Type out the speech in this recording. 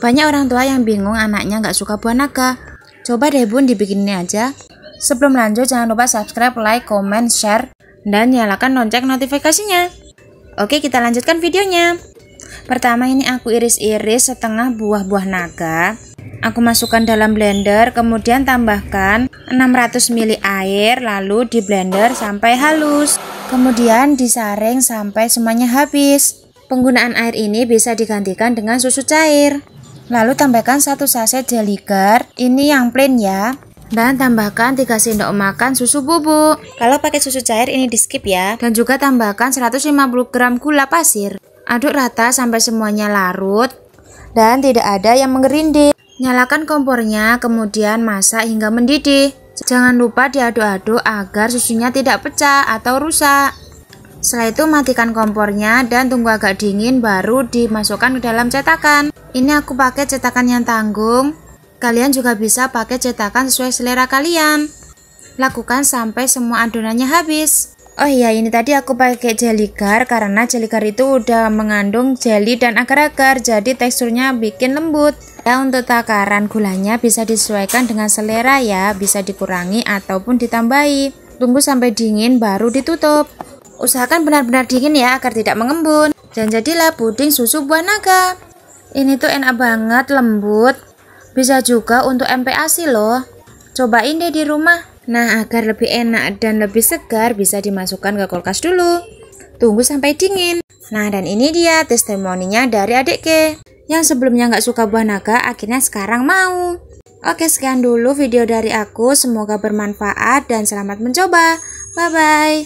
Banyak orang tua yang bingung anaknya nggak suka buah naga. Coba deh bun dibikinin aja. Sebelum lanjut jangan lupa subscribe, like, comment, share, dan nyalakan lonceng notifikasinya. Oke kita lanjutkan videonya. Pertama ini aku iris-iris setengah buah buah naga. Aku masukkan dalam blender kemudian tambahkan 600 ml air lalu di blender sampai halus. Kemudian disaring sampai semuanya habis. Penggunaan air ini bisa digantikan dengan susu cair. Lalu tambahkan satu saset jeliger, ini yang plain ya. Dan tambahkan 3 sendok makan susu bubuk. Kalau pakai susu cair ini di skip ya. Dan juga tambahkan 150 gram gula pasir. Aduk rata sampai semuanya larut dan tidak ada yang menggerinding. Nyalakan kompornya, kemudian masak hingga mendidih. Jangan lupa diaduk-aduk agar susunya tidak pecah atau rusak. Setelah itu matikan kompornya dan tunggu agak dingin baru dimasukkan ke dalam cetakan. Ini aku pakai cetakan yang tanggung. Kalian juga bisa pakai cetakan sesuai selera kalian. Lakukan sampai semua adonannya habis. Oh iya, ini tadi aku pakai jeligar karena jeligar itu udah mengandung jelly dan agar-agar, jadi teksturnya bikin lembut. Ya, untuk takaran gulanya bisa disesuaikan dengan selera ya, bisa dikurangi ataupun ditambahi. Tunggu sampai dingin baru ditutup. Usahakan benar-benar dingin ya agar tidak mengembun. Dan jadilah puding susu buah naga. Ini tuh enak banget, lembut. Bisa juga untuk MPASI loh. Cobain deh di rumah. Nah, agar lebih enak dan lebih segar bisa dimasukkan ke kulkas dulu. Tunggu sampai dingin. Nah, dan ini dia testimoninya dari adik Ke. Yang sebelumnya nggak suka buah naga, akhirnya sekarang mau. Oke, sekian dulu video dari aku. Semoga bermanfaat dan selamat mencoba. Bye-bye.